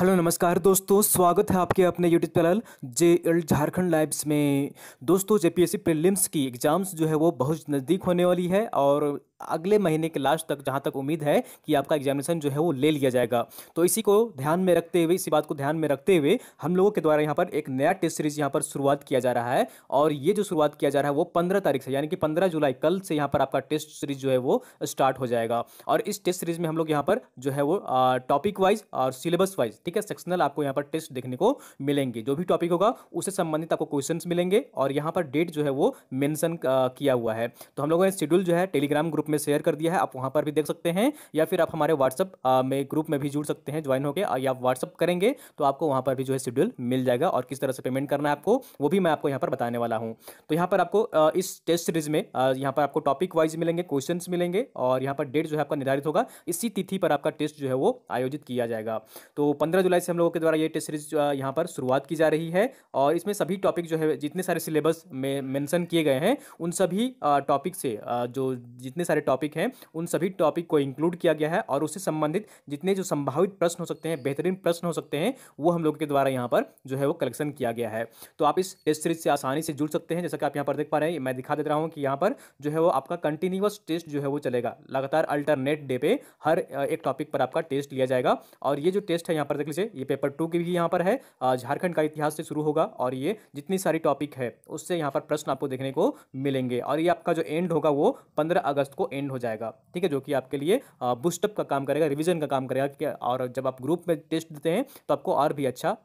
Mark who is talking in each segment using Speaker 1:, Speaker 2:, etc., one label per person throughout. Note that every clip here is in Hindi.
Speaker 1: हेलो नमस्कार दोस्तों स्वागत है आपके अपने YouTube channel J L Jharkhand lives में दोस्तों जेपीएससी प्रीलिम्स की एग्ज़ाम्स जो है वो बहुत नज़दीक होने वाली है और अगले महीने के लास्ट तक जहां तक उम्मीद है कि आपका एग्जामिनेशन जो है वो ले लिया जाएगा तो इसी को ध्यान में रखते हुए इसी बात को ध्यान में रखते हुए हम लोगों के द्वारा यहाँ पर एक नया टेस्ट सीरीज यहाँ पर शुरुआत किया जा रहा है और ये जो शुरुआत किया जा रहा है वो पंद्रह तारीख से यानी कि पंद्रह जुलाई कल से यहाँ पर आपका टेस्ट सीरीज जो है वो स्टार्ट हो जाएगा और इस टेस्ट सीरीज में हम लोग यहाँ पर जो है वो टॉपिक वाइज और सिलेबस वाइज ठीक है सेक्शनल आपको यहाँ पर टेस्ट देखने को मिलेंगे जो भी टॉपिक होगा उससे संबंधित आपको क्वेश्चन मिलेंगे और यहाँ पर डेट जो है वो मैंसन किया हुआ है तो हम लोगों ने शेड्यूल जो है टेलीग्राम ग्रुप में शेयर कर दिया है आप वहाँ पर भी देख सकते हैं या फिर आप हमारे व्हाट्सअप में ग्रुप में भी जुड़ सकते हैं ज्वाइन होकर या आप व्हाट्सअप करेंगे तो आपको वहाँ पर भी जो है शेड्यूल मिल जाएगा और किस तरह से पेमेंट करना है आपको वो भी मैं आपको यहाँ पर बताने वाला हूँ तो यहाँ पर आपको इस टेस्ट सीरीज में यहाँ पर आपको टॉपिक वाइज मिलेंगे क्वेश्चन मिलेंगे और यहाँ पर डेट जो है आपका निर्धारित होगा इसी तिथि पर आपका टेस्ट जो है वो आयोजित किया जाएगा तो पंद्रह जुलाई से हम लोगों के द्वारा ये टेस्ट सीरीज यहाँ पर शुरुआत की जा रही है और इसमें सभी टॉपिक जो है जितने सारे सिलेबस में मेंशन किए गए हैं उन सभी टॉपिक से जो जितने सारे सारे टॉपिक हैं उन सभी टॉपिक को इंक्लूड किया गया है और उससे संबंधित जितने जो संभावित प्रश्न हो सकते हैं बेहतरीन प्रश्न हो सकते हैं वो हम लोगों के द्वारा यहाँ पर जो है वो कलेक्शन किया गया है तो आप इस टेस्ट सीरीज से आसानी से जुड़ सकते हैं जैसा कि आप यहाँ पर देख पा रहे हैं मैं दिखा दे रहा हूँ कि यहाँ पर जो है वो आपका कंटिन्यूस टेस्ट जो है वो चलेगा लगातार अल्टरनेट डे पे हर एक टॉपिक पर आपका टेस्ट लिया जाएगा और ये जो टेस्ट है यहाँ पर देख लीजिए ये पेपर टू की भी यहाँ पर है झारखंड का इतिहास से शुरू होगा और ये जितनी सारी टॉपिक है उससे यहाँ पर प्रश्न आपको देखने को मिलेंगे और ये आपका जो एंड होगा वो पंद्रह अगस्त को एंड हो जाएगा ठीक है जो कि आपके लिए बूस्टअप का काम करेगा रिविजन का काम करेगा और जब आप ग्रुप में टेस्ट देते हैं तो आपको और भी अच्छा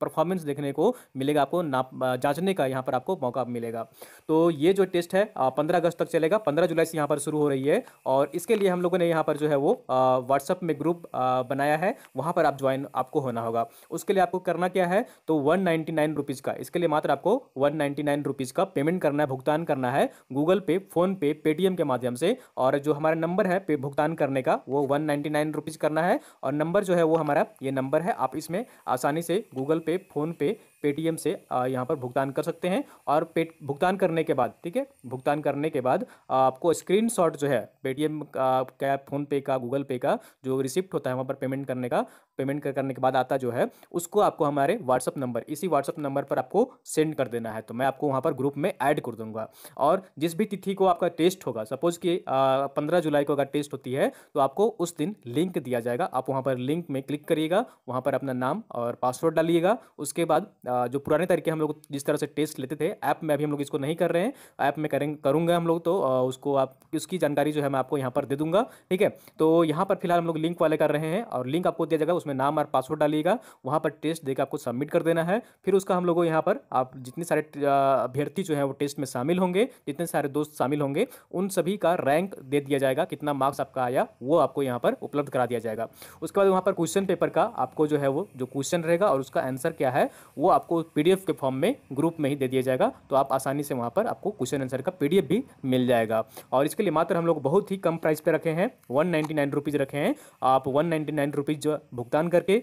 Speaker 1: परफॉर्मेंस देखने को मिलेगा आपको नाप जांचने का यहाँ पर आपको मौका मिलेगा तो ये जो टेस्ट है पंद्रह अगस्त तक चलेगा पंद्रह जुलाई से यहाँ पर शुरू हो रही है और इसके लिए हम लोगों ने यहाँ पर जो है वो व्हाट्सअप में ग्रुप बनाया है वहाँ पर आप ज्वाइन आपको होना होगा उसके लिए आपको करना क्या है तो वन नाइन्टी का इसके लिए मात्र आपको वन नाइन्टी का पेमेंट करना है भुगतान करना है गूगल पे फोन पे पेटीएम के माध्यम से और जो हमारा नंबर है पे भुगतान करने का वो वन नाइन्टी नाइन रुपीज़ करना है और नंबर जो है वो हमारा ये नंबर है आप इसमें आसानी से गूगल पे फ़ोन पे पेटीएम से यहाँ पर भुगतान कर सकते हैं और पे भुगतान करने के बाद ठीक है भुगतान करने के बाद आपको स्क्रीन जो है पेटीएम का फ़ोनपे का गूगल पे का जो रिसिप्ट होता है वहाँ पर पेमेंट करने का पेमेंट करने के बाद आता जो है उसको आपको हमारे व्हाट्सअप नंबर इसी व्हाट्सअप नंबर पर आपको सेंड कर देना है तो मैं आपको वहाँ पर ग्रुप में ऐड कर दूंगा और जिस भी तिथि को आपका टेस्ट होगा सपोज कि पंद्रह जुलाई को अगर टेस्ट होती है तो आपको उस दिन लिंक दिया जाएगा आप वहाँ पर लिंक में क्लिक करिएगा वहाँ पर अपना नाम और पासवर्ड डालिएगा उसके बाद जो पुराने तरीके हम लोग जिस तरह से टेस्ट लेते थे ऐप में अभी हम लोग इसको नहीं कर रहे हैं ऐप में करें करूँगा हम लोग तो उसको आप उसकी जानकारी जो है मैं आपको यहाँ पर दे दूँगा ठीक है तो यहाँ पर फिलहाल हम लोग लिंक वाले कर रहे हैं और लिंक आपको दिया जाएगा उसमें नाम और पासवर्ड डालिएगा वहाँ पर टेस्ट देकर आपको सबमिट कर देना है फिर उसका हम लोग को यहाँ पर आप जितने सारे अभ्यर्थी जो है वो टेस्ट में शामिल होंगे जितने सारे दोस्त शामिल होंगे उन सभी का रैंक दे दिया जाएगा कितना मार्क्स आपका आया वो आपको यहाँ पर उपलब्ध करा दिया जाएगा उसके बाद वहाँ पर क्वेश्चन पेपर का आपको जो है वो जो क्वेश्चन रहेगा और उसका आंसर क्या है वो आपको पीडीएफ के फॉर्म में ग्रुप में ही दे दिया जाएगा तो आप आसानी से वहाँ पर आपको क्वेश्चन आंसर का पीडीएफ भी मिल जाएगा और इसके लिए मात्र हम लोग बहुत ही कम प्राइस पर रखे हैं वन नाइन्टी नाइन रुपीज़ रखे हैं आप वन नाइन्टी नाइन रुपीज़ भुगतान करके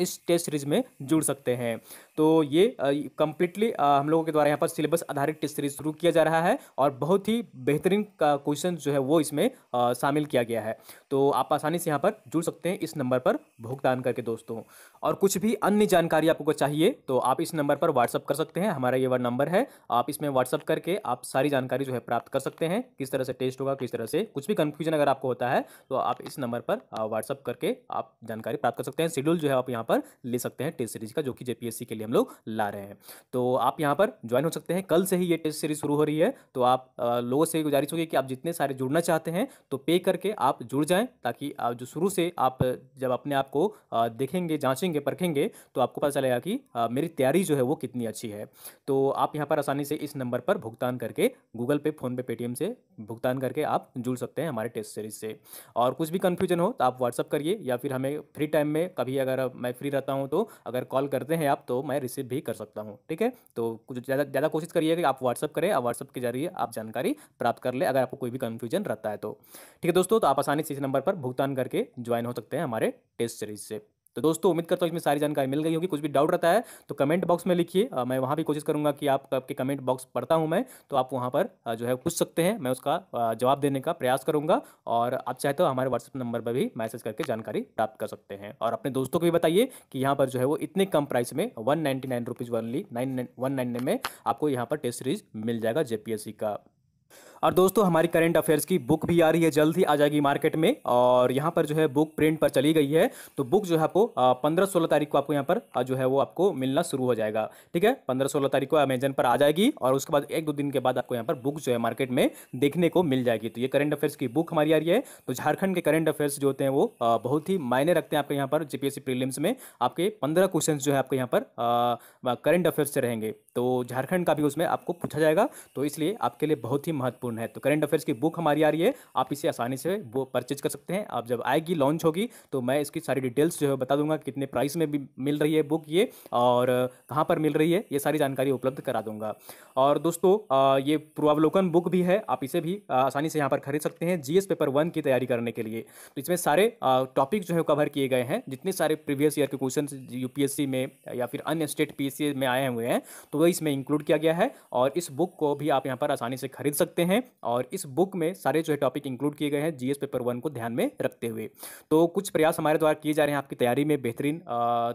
Speaker 1: इस टेस्ट सीरीज में जुड़ सकते हैं तो ये कम्प्लीटली हम लोगों के द्वारा यहाँ पर सिलेबस आधारित टेस्ट सीरीज शुरू किया जा रहा है और बहुत ही बेहतरीन का क्वेश्चन जो है वो इसमें शामिल किया गया है तो आप आसानी से यहाँ पर जुड़ सकते हैं इस नंबर पर भुगतान करके दोस्तों और कुछ भी अन्य जानकारी आपको चाहिए तो आप इस नंबर पर व्हाट्सअप कर सकते हैं हमारा ये नंबर है आप इसमें व्हाट्सअप करके आप सारी जानकारी जो है प्राप्त कर सकते हैं किस तरह से टेस्ट होगा किस तरह से कुछ भी कन्फ्यूजन अगर आपको होता है तो आप इस नंबर पर व्हाट्सअप करके आप जानकारी प्राप्त कर सकते हैं शेड्यूल जो है आप यहाँ पर ले सकते हैं टेस्ट सीरीज का जो कि जेपीएससी के लिए लिए हम लोग ला रहे हैं तो आप यहाँ पर ज्वाइन हो सकते हैं कल से ही ये टेस्ट सीरीज शुरू हो रही है तो आप लोगों से गुजारिश होगी कि आप जितने सारे जुड़ना चाहते हैं तो पे करके आप जुड़ जाएँ ताकि आप जो शुरू से आप जब अपने आप को देखेंगे जाँचेंगे परखेंगे तो आपको पता चलेगा कि मेरी तैयारी जो है वो कितनी अच्छी है तो आप यहाँ पर आसानी से इस नंबर पर भुगतान करके गूगल पे फ़ोनपे पेटीएम से भुगतान करके आप जुड़ सकते हैं हमारे टेस्ट सीरीज से और कुछ भी कन्फ्यूजन हो तो आप व्हाट्सअप करिए या फिर हमें फ्री टाइम में कभी अगर मैं फ्री रहता हूँ तो अगर कॉल करते हैं आप तो मैं रिसीव भी कर सकता हूँ ठीक है तो कुछ ज़्यादा ज़्यादा कोशिश करिए कि आप व्हाट्सअप करें और व्हाट्सअप के जरिए आप जानकारी प्राप्त कर ले अगर आपको कोई भी कन्फ्यूजन रहता है तो ठीक है दोस्तों तो आप आसानी से इस नंबर पर भुगतान करके ज्वाइन हो सकते हैं हमारे टेस्ट सीरीज से तो दोस्तों उम्मीद करता हूँ इसमें सारी जानकारी मिल गई होगी कुछ भी डाउट रहता है तो कमेंट बॉक्स में लिखिए मैं वहाँ भी कोशिश करूँगा कि आप आपके कमेंट बॉक्स पढ़ता हूँ मैं तो आप वहाँ पर जो है पूछ सकते हैं मैं उसका जवाब देने का प्रयास करूँगा और आप चाहे तो हमारे व्हाट्सअप नंबर पर भी मैसेज करके जानकारी प्राप्त कर सकते हैं और अपने दोस्तों को भी बताइए कि यहाँ पर जो है वो इतने कम प्राइस में one ninety nine rupees only nine one nine में आपको यहाँ पर टेस्ट सीरीज मिल जाएगा जेपीएससी का और दोस्तों हमारी करंट अफेयर्स की बुक भी आ रही है जल्द ही आ जाएगी मार्केट में और यहाँ पर जो है बुक प्रिंट पर चली गई है तो बुक जो है आपको पंद्रह सोलह तारीख को आपको यहाँ पर जो है वो आपको मिलना शुरू हो जाएगा ठीक है पंद्रह सोलह तारीख को अमेजन पर आ जाएगी और उसके बाद एक दो दिन के बाद आपको यहाँ पर बुक जो है मार्केट में देखने को मिल जाएगी तो ये करंट अफेयर्स की बुक हमारी आ रही है तो झारखंड के करंट अफेयर्स जो होते हैं वो बहुत ही मायने रखते हैं आपके यहाँ पर जीपीएससी प्रीलिम्स में आपके पंद्रह क्वेश्चन जो है आपके यहाँ पर करंट अफेयर्स से रहेंगे तो झारखंड का भी उसमें आपको पूछा जाएगा तो इसलिए आपके लिए बहुत ही महत्वपूर्ण महत्वपूर्ण है तो करंट अफेयर्स की बुक हमारी आ रही है आप इसे आसानी से वो परचेज कर सकते हैं आप जब आएगी लॉन्च होगी तो मैं इसकी सारी डिटेल्स जो है बता दूंगा कितने प्राइस में भी मिल रही है बुक ये और कहाँ पर मिल रही है ये सारी जानकारी उपलब्ध करा दूंगा और दोस्तों ये पूर्वावलोकन बुक भी है आप इसे भी आसानी से यहाँ पर खरीद सकते हैं जीएस पेपर वन की तैयारी करने के लिए तो इसमें सारे टॉपिक जो है कवर किए गए हैं जितने सारे प्रीवियस ईयर के क्वेश्चन यूपीएससी में या फिर अन्य स्टेट पी में आए हुए हैं तो वह इसमें इंक्लूड किया गया है और इस बुक को भी आप यहाँ पर आसानी से खरीद सकते हैं हैं और इस बुक में सारे जो है टॉपिक इंक्लूड किए गए हैं जीएस पेपर वन को ध्यान में रखते हुए तो कुछ प्रयास हमारे द्वारा किए जा रहे हैं आपकी तैयारी में बेहतरीन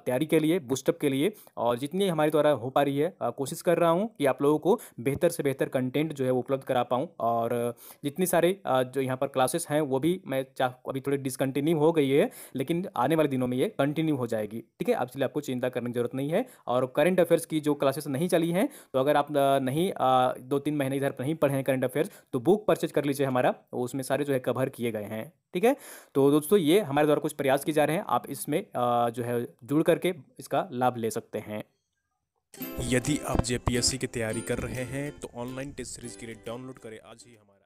Speaker 1: तैयारी के लिए बुस्टअप के लिए और जितनी हमारे द्वारा हो पा रही है कोशिश कर रहा हूँ कि आप लोगों को बेहतर से बेहतर कंटेंट जो है वो उपलब्ध करा पाऊँ और जितनी सारे जो यहाँ पर क्लासेस हैं वो भी मैं अभी थोड़ी डिसकंटिन्यू हो गई है लेकिन आने वाले दिनों में ये कंटिन्यू हो जाएगी ठीक है अब इसलिए आपको चिंता करने की जरूरत नहीं है और करंट अफेयर्स की जो क्लासेस नहीं चली हैं तो अगर आप नहीं दो तीन महीने इधर नहीं पढ़े हैं करंट अफेयर्स तो बुक परचेज कर लीजिए हमारा उसमें सारे जो है कवर किए गए हैं ठीक है तो दोस्तों ये हमारे द्वारा कुछ प्रयास किए जा रहे हैं आप इसमें जो है जुड़ करके इसका लाभ ले सकते हैं यदि आप जेपीएससी की तैयारी कर रहे हैं तो ऑनलाइन टेस्ट सीरीज के लिए डाउनलोड करें आज ही हमारे